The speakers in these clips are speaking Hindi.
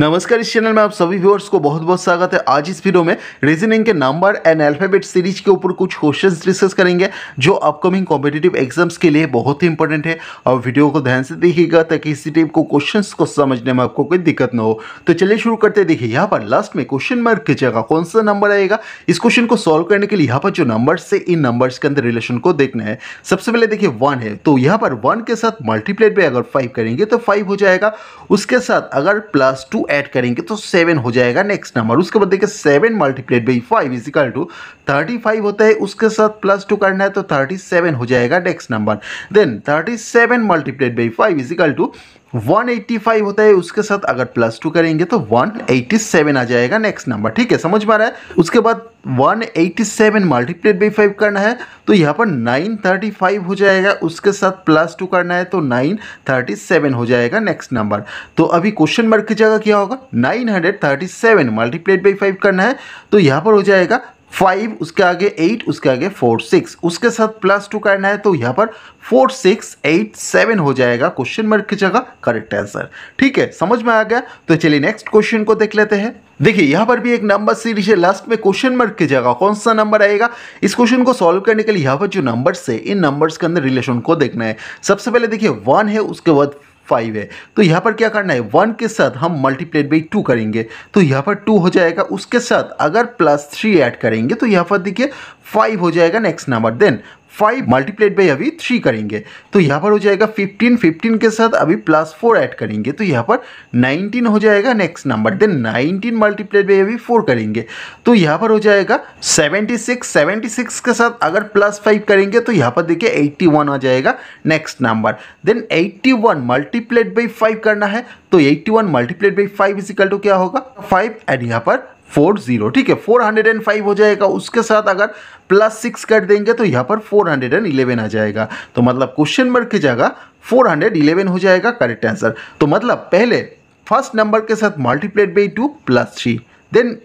नमस्कार इस चैनल में आप सभी व्यूअर्स को बहुत बहुत स्वागत है आज इस वीडियो में रीजनिंग के नंबर एंड अल्फाबेट सीरीज के ऊपर कुछ क्वेश्चंस डिस्कस करेंगे जो अपकमिंग कॉम्पिटेटिव एग्जाम्स के लिए बहुत ही इंपॉर्टेंट है और वीडियो को ध्यान से देखिएगा ताकि इसी टाइप को क्वेश्चन को समझने में आपको कोई दिक्कत ना हो तो चलिए शुरू करते देखिए यहाँ पर लास्ट में क्वेश्चन मार्क की जगह कौन सा नंबर आएगा इस क्वेश्चन को सॉल्व करने के लिए यहाँ पर जो नंबर से इन नंबर्स के अंदर रिलेशन को देखना है सबसे पहले देखिए वन है तो यहाँ पर वन के साथ मल्टीप्लेट में अगर फाइव करेंगे तो फाइव हो जाएगा उसके साथ अगर प्लस टू ऐड करेंगे तो सेवन हो जाएगा नेक्स्ट नंबर उसके बाद देखिए seven multiplied by five is equal to thirty five होता है उसके साथ प्लस टू करना है तो थर्टी सेवन हो जाएगा next number then thirty seven multiplied by five is equal to 185 होता है उसके साथ अगर प्लस टू करेंगे तो 187 आ जाएगा नेक्स्ट नंबर ठीक है समझ आ रहा है उसके बाद 187 मल्टीप्लेट बाई फाइव करना है तो यहाँ पर 935 हो जाएगा उसके साथ प्लस टू करना है तो 937 हो जाएगा नेक्स्ट नंबर तो अभी क्वेश्चन मार्क की जगह क्या होगा 937 मल्टीप्लेट बाई फाइव करना है तो यहाँ पर हो जाएगा फाइव उसके आगे एट उसके आगे फोर सिक्स उसके साथ प्लस टू करना है तो यहाँ पर फोर सिक्स एट सेवन हो जाएगा क्वेश्चन मार्क की जगह करेक्ट आंसर ठीक है समझ में आ गया तो चलिए नेक्स्ट क्वेश्चन को देख लेते हैं देखिए यहाँ पर भी एक नंबर सीरीज है लास्ट में क्वेश्चन मार्क की जगह कौन सा नंबर आएगा इस क्वेश्चन को सॉल्व करने के लिए यहाँ पर जो नंबर्स है इन नंबर्स के अंदर रिलेशन को देखना है सबसे पहले देखिए वन है उसके बाद फाइव है तो यहाँ पर क्या करना है वन के साथ हम मल्टीप्लेट बाई टू करेंगे तो यहाँ पर टू हो जाएगा उसके साथ अगर प्लस थ्री ऐड करेंगे तो यहाँ पर देखिए फाइव हो जाएगा next number then five multiplied by अभी थ्री करेंगे तो यहाँ पर हो जाएगा फिफ्टीन फिफ्टीन के साथ अभी प्लस फोर ऐड करेंगे तो यहाँ पर नाइनटीन हो जाएगा next number then nineteen multiplied by अभी फोर करेंगे तो यहाँ पर हो जाएगा सेवेंटी सिक्स सेवेंटी सिक्स के साथ अगर प्लस फाइव करेंगे तो यहाँ पर देखिए एट्टी वन आ जाएगा next number then eighty one multiplied by five करना है तो eighty one multiplied by five is equal to क्या होगा फाइव एंड यहाँ पर फोर जीरो ठीक है फोर हंड्रेड एंड फाइव हो जाएगा उसके साथ अगर प्लस सिक्स कर देंगे तो यहाँ पर फोर हंड्रेड एंड इलेवन आ जाएगा तो मतलब क्वेश्चन मार्क की जगह फोर हंड्रेड इलेवन हो जाएगा करेक्ट आंसर तो मतलब पहले फर्स्ट नंबर के साथ multiplied by two plus three then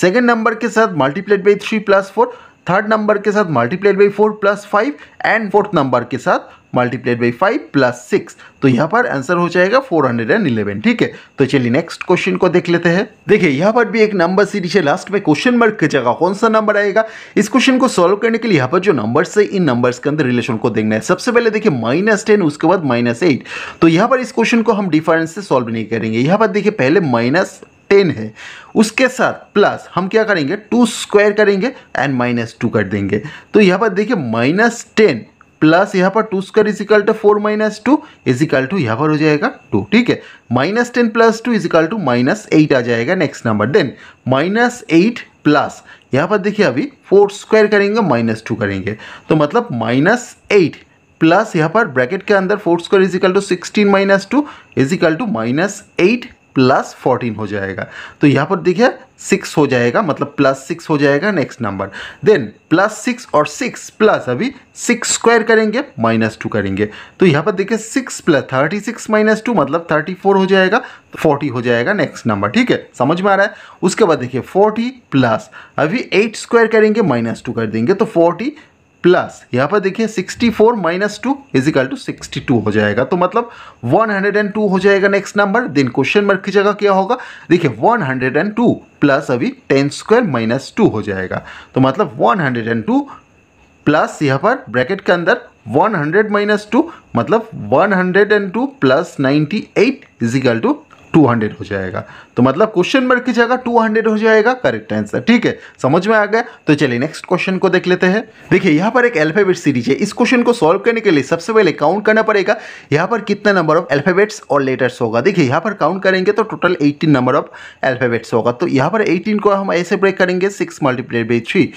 second number के साथ multiplied by three plus four third number के साथ multiplied by four plus five and fourth number के साथ multiplied by five plus six तो यहाँ पर आंसर हो जाएगा फोर हंड्रेड एंड इलेवन ठीक है तो चलिए नेक्स्ट क्वेश्चन को देख लेते हैं देखिए यहाँ पर भी एक नंबर सीरीज है लास्ट में क्वेश्चन मार्क की जगह कौन सा नंबर आएगा इस क्वेश्चन को सॉल्व करने के लिए यहाँ पर जो नंबर्स है इन नंबर्स के अंदर रिलेशन को देखना है सबसे पहले देखिए माइनस टेन उसके बाद माइनस एट तो यहाँ पर इस क्वेश्चन को हम डिफरेंस से सॉल्व नहीं करेंगे यहाँ पर देखिए पहले माइनस टेन है उसके साथ प्लस हम क्या करेंगे टू स्क्वायर करेंगे एंड माइनस टू कर देंगे तो यहाँ पर देखिए माइनस टेन प्लस यहाँ पर two square is equal to four minus two is equal to यहाँ पर हो जाएगा टू ठीक है minus ten plus two is equal to minus eight आ जाएगा next number then minus eight plus यहाँ पर देखिए अभी फोर स्क्वायर करेंगे माइनस टू करेंगे तो मतलब माइनस एट प्लस यहाँ पर ब्रैकेट के अंदर four square is equal to sixteen minus two is equal to minus eight plus fourteen हो जाएगा तो यहाँ पर देखिए सिक्स हो जाएगा मतलब प्लस सिक्स हो जाएगा next number then plus six और सिक्स प्लस अभी सिक्स स्क्वायर करेंगे माइनस टू करेंगे तो यहाँ पर देखिए six plus thirty six minus two मतलब थर्टी फोर हो जाएगा फोर्टी तो हो जाएगा नेक्स्ट नंबर ठीक है समझ में आ रहा है उसके बाद देखिए फोर्टी प्लस अभी एट स्क्वायर करेंगे माइनस टू कर देंगे तो फोर्टी प्लस यहाँ पर देखिए 64 four minus two is equal to sixty हो जाएगा तो मतलब 102 हो जाएगा next number then question mark की जगह क्या होगा देखिए 102 प्लस अभी 10 स्क्वायर माइनस टू हो जाएगा तो मतलब 102 प्लस यहाँ पर ब्रैकेट के अंदर 100 माइनस टू मतलब 102 plus ninety eight is equal to two hundred हो जाएगा तो मतलब क्वेश्चन मार्क की जगह टू हंड्रेड हो जाएगा करेक्ट आंसर ठीक है समझ में आ गया तो चलिए नेक्स्ट क्वेश्चन को देख लेते हैं देखिए यहाँ पर एक अल्फाबेट सीरीज है इस क्वेश्चन को सॉल्व करने के लिए सबसे पहले काउंट करना पड़ेगा यहाँ पर कितना नंबर ऑफ अल्फाबेट्स और लेटर्स होगा देखिए यहाँ पर काउंट करेंगे तो total eighteen number of alphabets होगा तो यहाँ पर एटीन को हम ऐसे ब्रेक करेंगे सिक्स मल्टीप्लेट बाई थ्री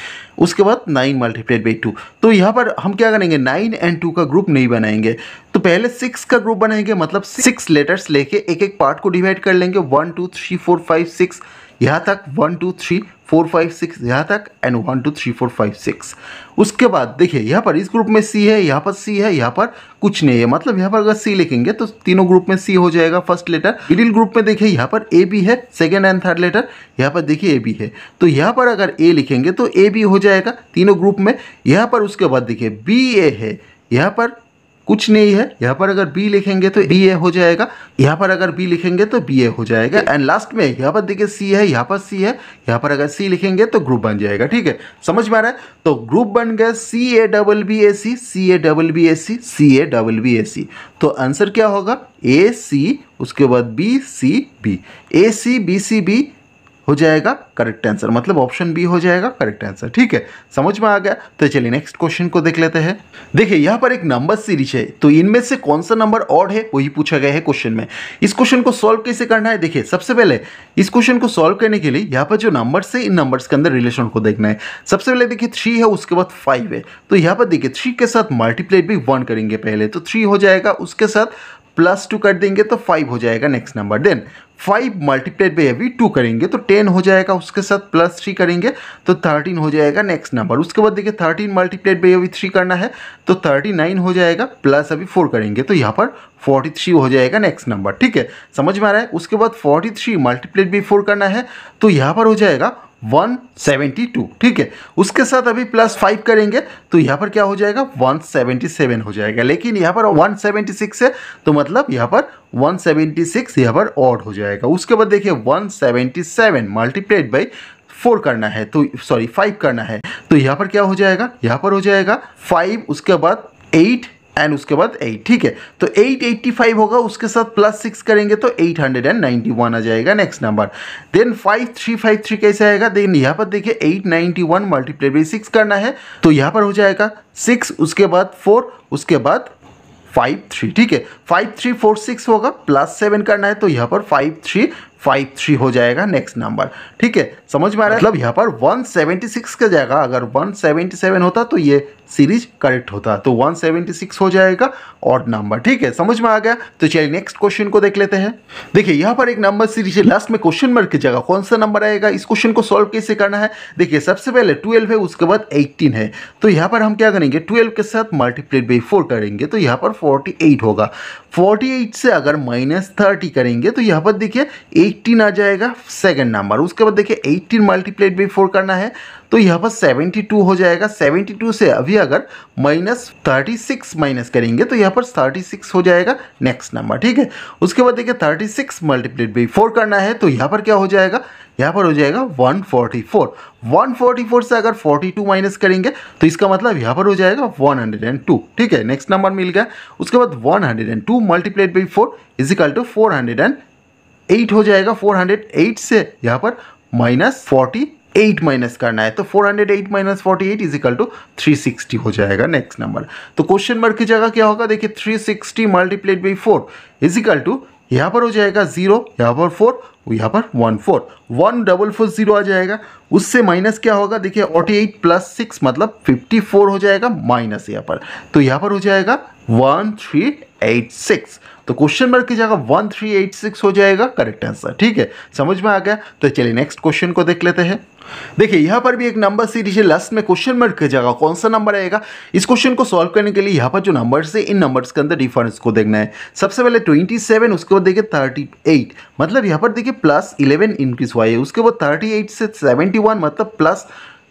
उसके बाद नाइन मल्टीप्लेट बाई टू तो यहाँ पर हम क्या करेंगे नाइन एंड टू का ग्रुप नहीं बनाएंगे तो पहले सिक्स का ग्रुप बनाएंगे मतलब सिक्स लेटर्स लेके एक एक पार्ट को डिवाइड कर लेंगे one two three four five six यहाँ तक one two three four five six यहाँ तक and one two three four five six उसके बाद देखिए यहाँ पर इस ग्रुप में सी है यहाँ पर सी है यहाँ पर कुछ नहीं है मतलब यहाँ पर अगर सी लिखेंगे तो तीनों ग्रुप में सी हो जाएगा फर्स्ट लेटर मिडिल ग्रुप में देखिए यहाँ पर ए बी है सेकेंड एंड थर्ड लेटर यहाँ पर देखिए ए बी है तो यहाँ पर अगर ए लिखेंगे तो ए बी हो जाएगा तीनों ग्रुप में यहाँ पर उसके बाद देखिए बी ए है यहाँ पर कुछ नहीं है यहाँ पर अगर बी लिखेंगे तो बी ए हो जाएगा यहाँ पर अगर बी लिखेंगे तो बी ए हो जाएगा एंड लास्ट में यहाँ पर देखिए सी है यहाँ पर सी है यहाँ पर अगर सी लिखेंगे तो ग्रुप बन जाएगा ठीक है समझ में आ रहा है तो ग्रुप बन गया C A double B A C C A double B A C C A double B A C तो आंसर क्या होगा ए सी उसके बाद B C B A C B C B हो जाएगा करेक्ट आंसर मतलब ऑप्शन बी हो जाएगा करेक्ट आंसर ठीक है समझ में आ गया तो चलिए नेक्स्ट क्वेश्चन को देख लेते हैं देखिए यहाँ पर एक नंबर सीरीज है तो इनमें से कौन सा नंबर ऑड है वही पूछा गया है क्वेश्चन में इस क्वेश्चन को सॉल्व कैसे करना है देखिए सबसे पहले इस क्वेश्चन को सॉल्व करने के लिए यहाँ पर जो नंबर है इन नंबर के अंदर रिलेशन को देखना है सबसे पहले देखिए थ्री है उसके बाद फाइव है तो यहाँ पर देखिए थ्री के साथ मल्टीप्लाई भी वन करेंगे पहले तो थ्री हो जाएगा उसके साथ प्लस टू कर देंगे तो फाइव हो जाएगा next number then five multiplied by अभी टू करेंगे तो टेन हो जाएगा उसके साथ प्लस थ्री करेंगे तो थर्टीन हो जाएगा नेक्स्ट नंबर उसके बाद देखिए थर्टीन मल्टीप्लाइड बाई अभी थ्री करना है तो थर्टी नाइन हो जाएगा प्लस अभी फोर करेंगे तो यहाँ पर फोर्टी थ्री हो जाएगा नेक्स्ट नंबर ठीक है समझ में आ रहा है उसके बाद forty three multiplied by four करना है तो यहाँ पर हो जाएगा 172 ठीक है उसके साथ अभी प्लस फाइव करेंगे तो यहाँ पर क्या हो जाएगा 177 हो जाएगा लेकिन यहाँ पर 176 है तो मतलब यहाँ पर 176 यहाँ पर ऑड हो जाएगा उसके बाद देखिए 177 मल्टीप्लाइड बाई फोर करना है तो सॉरी फाइव करना है तो यहाँ पर क्या हो जाएगा यहाँ पर हो जाएगा फाइव उसके बाद एट एंड उसके बाद एट ठीक है तो एट एट्टी फाइव होगा उसके साथ प्लस सिक्स करेंगे तो eight hundred and ninety one आ जाएगा next number then five three five three कैसे आएगा देन यहाँ पर देखिए eight ninety one multiply by six करना है तो यहाँ पर हो जाएगा सिक्स उसके बाद फोर उसके बाद फाइव थ्री ठीक है फाइव थ्री फोर सिक्स होगा प्लस सेवन करना है तो यहाँ पर फाइव थ्री फाइव थ्री हो जाएगा नेक्स्ट नंबर ठीक है समझ में आ रहा है मतलब यहाँ पर 176 के जाएगा अगर 177 होता तो ये सीरीज करेक्ट होता तो 176 हो जाएगा और नंबर ठीक है समझ में आ गया तो चलिए नेक्स्ट क्वेश्चन को देख लेते हैं देखिए यहाँ पर एक नंबर सीरीज है लास्ट में क्वेश्चन मार्क की जगह कौन सा नंबर आएगा इस क्वेश्चन को सॉल्व कैसे करना है देखिए सबसे पहले ट्वेल्व है उसके बाद एट्टीन है तो यहाँ पर हम क्या करेंगे ट्वेल्व के साथ मल्टीप्लेट बाई फोर करेंगे तो यहाँ पर फोर्टी होगा फोर्टी से अगर माइनस करेंगे तो यहाँ पर देखिए एट एट्टीन आ जाएगा सेकंड नंबर उसके बाद देखिए एट्टीन मल्टीप्लाइड बाई फोर करना है तो यहाँ पर 72 हो जाएगा 72 से अभी अगर माइनस 36 माइनस करेंगे तो यहाँ पर 36 हो जाएगा नेक्स्ट नंबर ठीक है उसके बाद देखिए 36 सिक्स मल्टीप्लाइड बाई फोर करना है तो यहाँ पर क्या हो जाएगा यहाँ पर हो जाएगा 144 144 से अगर 42 माइनस करेंगे तो इसका मतलब यहाँ पर हो जाएगा 102 ठीक है नेक्स्ट नंबर मिल गया उसके बाद 102 hundred and two multiplied by four is equal to four hundred and eight हो जाएगा फोर हंड्रेड एट से यहाँ पर माइनस फोर्टी एट माइनस करना है तो four hundred eight minus forty eight is equal to three sixty हो जाएगा नेक्स्ट नंबर तो क्वेश्चन मार्क की जगह क्या होगा देखिए three sixty multiplied by four is equal to यहाँ पर हो जाएगा जीरो यहाँ पर फोर यहाँ पर one four one double four zero आ जाएगा उससे माइनस क्या होगा देखिए फोर्टी एट प्लस सिक्स मतलब फिफ्टी फोर हो जाएगा माइनस यहाँ पर तो यहाँ पर हो जाएगा वन थ्री एट सिक्स तो क्वेश्चन मार्क की जगह वन थ्री एट सिक्स हो जाएगा करेक्ट आंसर ठीक है समझ में आ गया तो चलिए नेक्स्ट क्वेश्चन को देख लेते हैं देखिए यहां पर भी एक नंबर सीरीज है लास्ट में क्वेश्चन मार्क की जगह कौन सा नंबर आएगा इस क्वेश्चन को सॉल्व करने के लिए यहाँ पर जो नंबर है इन नंबर के अंदर डिफरेंस को देखना है सबसे पहले सेवन उसके बाद देखिए एट मतलब यहां पर देखिए प्लस इलेवन इंक्रीज हुआ है उसके बाद 38 से 71 मतलब प्लस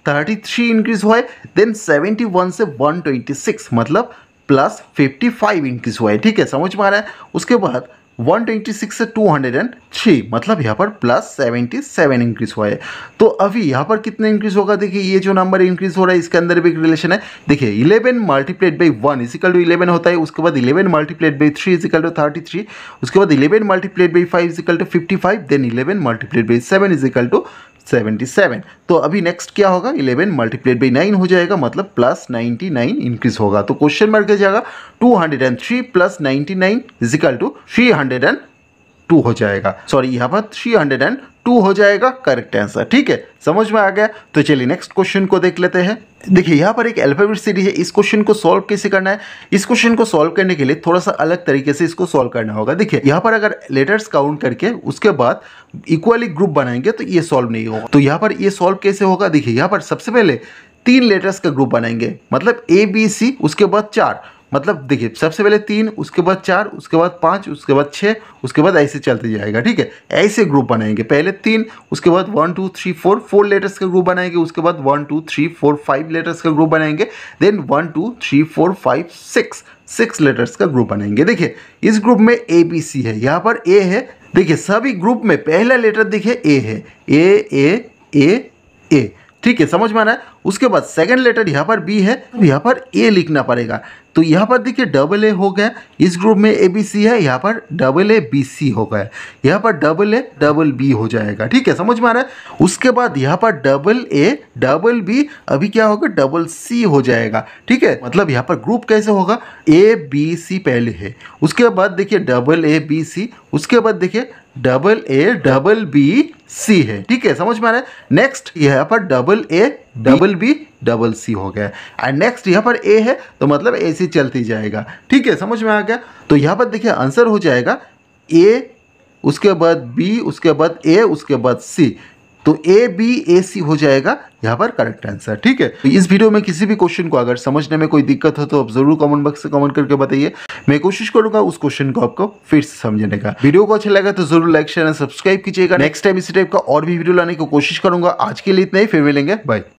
33 इंक्रीज हुआ है देन 71 से 126 मतलब प्लस फिफ्टी फाइव इंक्रीज हुआ है ठीक है समझ में आ रहा है उसके बाद 126 से 203 मतलब यहाँ पर प्लस 77 इंक्रीज हुआ है तो अभी यहाँ पर कितने इंक्रीज होगा देखिए ये जो नंबर इंक्रीज हो रहा है इसके अंदर भी एक रिलेशन है देखिए 11 multiplied by one is equal to eleven होता है उसके बाद 11 multiplied by three is equal to thirty three उसके बाद 11 multiplied by five is equal to fifty five then eleven multiplied by seven is equal to 77 तो अभी नेक्स्ट क्या होगा 11 मल्टीप्लेड बाई नाइन हो जाएगा मतलब प्लस 99 इंक्रीज होगा तो क्वेश्चन मार्क जाएगा 203 plus nine is equal to and two हो जाएगा सॉरी यहाँ पर थ्री हंड्रेड एंड टू हो जाएगा करेक्ट आंसर ठीक है समझ में आ गया तो चलिए नेक्स्ट क्वेश्चन को देख लेते हैं देखिए यहाँ पर एक अल्फाबेट सीरीज है इस क्वेश्चन को सॉल्व कैसे करना है इस क्वेश्चन को सॉल्व करने के लिए थोड़ा सा अलग तरीके से इसको सॉल्व करना होगा देखिए यहाँ पर अगर लेटर्स काउंट करके उसके बाद इक्वली ग्रुप बनाएंगे तो ये सॉल्व नहीं होगा तो यहाँ पर ये सॉल्व कैसे होगा देखिए यहाँ पर सबसे पहले तीन लेटर्स का ग्रुप बनाएंगे मतलब ए बी सी उसके बाद चार मतलब देखिए सबसे पहले तीन उसके बाद चार उसके बाद पाँच उसके बाद छः उसके बाद ऐसे चलते जाएगा ठीक है ऐसे ग्रुप बनाएंगे पहले तीन उसके बाद one two three four four letters का ग्रुप बनाएंगे उसके बाद one two three four five letters का ग्रुप बनाएंगे then one two three four five six six letters का ग्रुप बनाएंगे देखिए इस ग्रुप में ए बी सी है यहाँ पर ए है देखिए सभी ग्रुप में पहला लेटर देखिए ए है ए ए ए ए ठीक है समझ में आ रहा है उसके बाद सेकंड लेटर यहाँ पर बी है तो यहाँ पर ए लिखना पड़ेगा तो यहाँ पर देखिए डबल ए हो गया इस ग्रुप में ए बी सी है यहाँ पर डबल ए बी सी हो गया यहाँ पर डबल ए डबल बी हो जाएगा ठीक है समझ में आ रहा है उसके बाद यहाँ पर डबल ए डबल बी अभी क्या होगा डबल सी हो जाएगा ठीक है मतलब यहाँ पर ग्रुप कैसे होगा ए बी सी पहले है उसके बाद देखिए डबल ए बी सी उसके बाद देखिए double A double B C है ठीक है समझ में आ रहा है नेक्स्ट यहाँ पर double A double B double C हो गया एंड नेक्स्ट यहाँ पर ए है तो मतलब ए सी चलती जाएगा ठीक है समझ में आ गया तो यहाँ पर देखिए आंसर हो जाएगा ए उसके बाद बी उसके बाद ए उसके बाद सी तो ए बी ए सी हो जाएगा यहाँ पर करेक्ट आंसर ठीक है तो इस वीडियो में किसी भी क्वेश्चन को अगर समझने में कोई दिक्कत हो तो आप जरूर कमेंट बॉक्स से कमेंट करके बताइए मैं कोशिश करूंगा उस क्वेश्चन को आपको फिर से समझने का वीडियो को अच्छा लगा तो जरूर लाइक शेयर सब्सक्राइब कीजिएगा नेक्स्ट टाइम इसी टाइप का और भी वीडियो लाने की कोशिश करूंगा आज के लिए इतना ही फिर मिलेंगे बाय